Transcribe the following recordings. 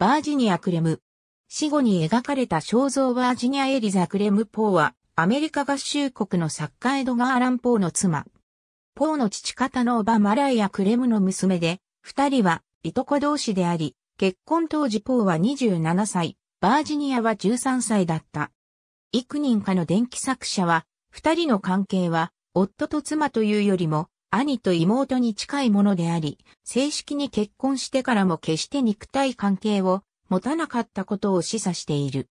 バージニア・クレム。死後に描かれた肖像バージニア・エリザ・クレム・ポーは、アメリカ合衆国の作家エドガー・ラン・ポーの妻。ポーの父方のオバ・マライア・クレムの娘で、二人はいとこ同士であり、結婚当時ポーは27歳、バージニアは13歳だった。幾人かの電気作者は、二人の関係は、夫と妻というよりも、兄と妹に近いものであり、正式に結婚してからも決して肉体関係を持たなかったことを示唆している。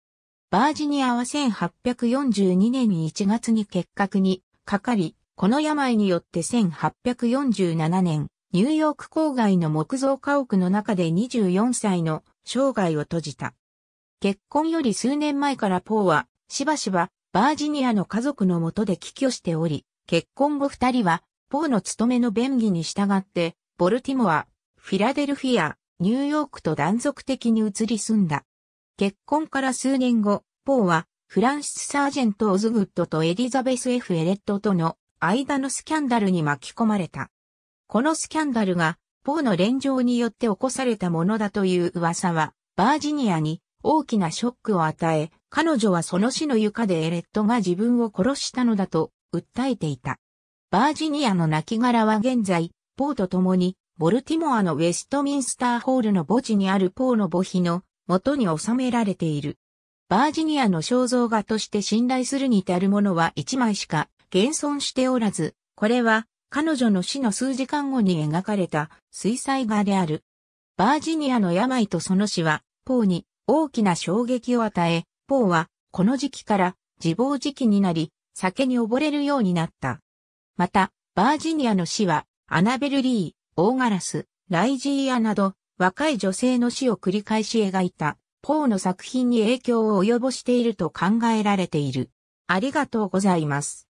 バージニアは1842年に1月に結核にかかり、この病によって1847年、ニューヨーク郊外の木造家屋の中で24歳の生涯を閉じた。結婚より数年前からポーはしばしばバージニアの家族のもとで帰居しており、結婚後二人はポーの務めの便宜に従って、ボルティモア、フィラデルフィア、ニューヨークと断続的に移り住んだ。結婚から数年後、ポーは、フランシス・サージェント・オズグッドとエリザベス・ F・ エレットとの間のスキャンダルに巻き込まれた。このスキャンダルが、ポーの連城によって起こされたものだという噂は、バージニアに大きなショックを与え、彼女はその死の床でエレットが自分を殺したのだと訴えていた。バージニアの亡骸は現在、ポーと共に、ボルティモアのウェストミンスターホールの墓地にあるポーの墓碑の元に収められている。バージニアの肖像画として信頼するに至るものは1枚しか現存しておらず、これは彼女の死の数時間後に描かれた水彩画である。バージニアの病とその死は、ポーに大きな衝撃を与え、ポーはこの時期から自暴自棄になり、酒に溺れるようになった。また、バージニアの死は、アナベル・リー、オーガラス、ライジーアなど、若い女性の死を繰り返し描いた、ポーの作品に影響を及ぼしていると考えられている。ありがとうございます。